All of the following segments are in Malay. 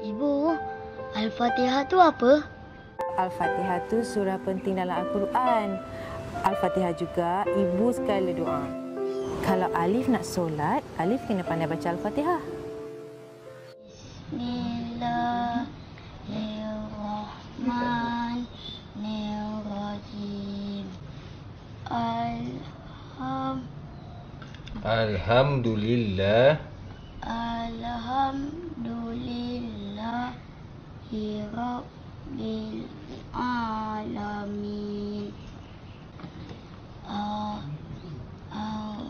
Ibu, Al-Fatihah tu apa? Al-Fatihah tu surah penting dalam Al-Quran. Al-Fatihah juga ibu sekali doa. Kalau Alif nak solat, Alif kena pandai baca Al-Fatihah. Bismillahirrahmanirrahim. Alhamdulillah. Alhamdulillah. Rabbil Alamin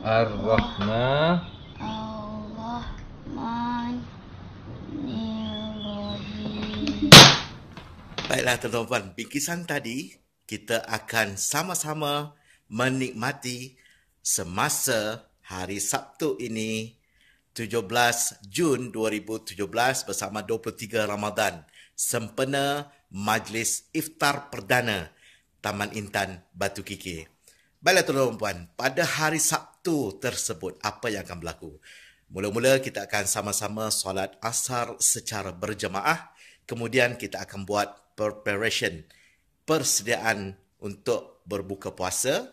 Ar-Rahman Ar-Rahman Baiklah tuan-tuan, bingkisan tadi kita akan sama-sama menikmati semasa hari Sabtu ini 17 Jun 2017 bersama 23 Ramadan sempena majlis iftar perdana Taman Intan Batu Kiki. Baiklah tuan dan puan, pada hari Sabtu tersebut apa yang akan berlaku? Mula-mula kita akan sama-sama solat asar secara berjemaah. Kemudian kita akan buat preparation, persediaan untuk berbuka puasa.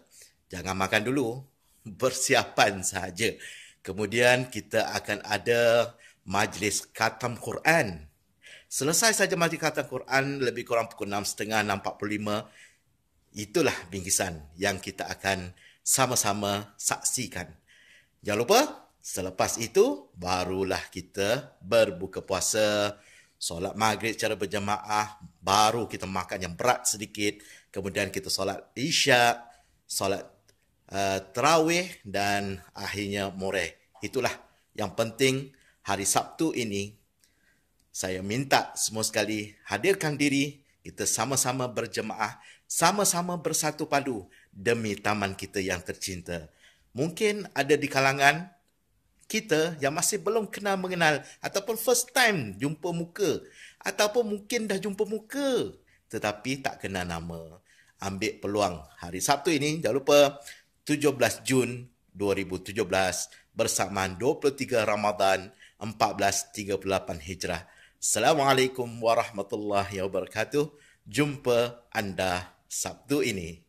Jangan makan dulu, persiapan sahaja. Kemudian kita akan ada majlis khatam Quran Selesai saja majlis khatam Quran lebih kurang pukul 6.30 6.45. Itulah bingkisan yang kita akan sama-sama saksikan. Jangan lupa selepas itu barulah kita berbuka puasa, solat maghrib secara berjemaah, baru kita makan yang berat sedikit, kemudian kita solat isyak, solat uh, eh, terawih dan akhirnya moreh. Itulah yang penting hari Sabtu ini saya minta semua sekali hadirkan diri kita sama-sama berjemaah, sama-sama bersatu padu demi taman kita yang tercinta. Mungkin ada di kalangan kita yang masih belum kenal mengenal ataupun first time jumpa muka ataupun mungkin dah jumpa muka tetapi tak kenal nama. Ambil peluang hari Sabtu ini jangan lupa 17 Jun 2017 bersamaan 23 Ramadan 1438 Hijrah Assalamualaikum warahmatullahi wabarakatuh. Jumpa anda Sabtu ini.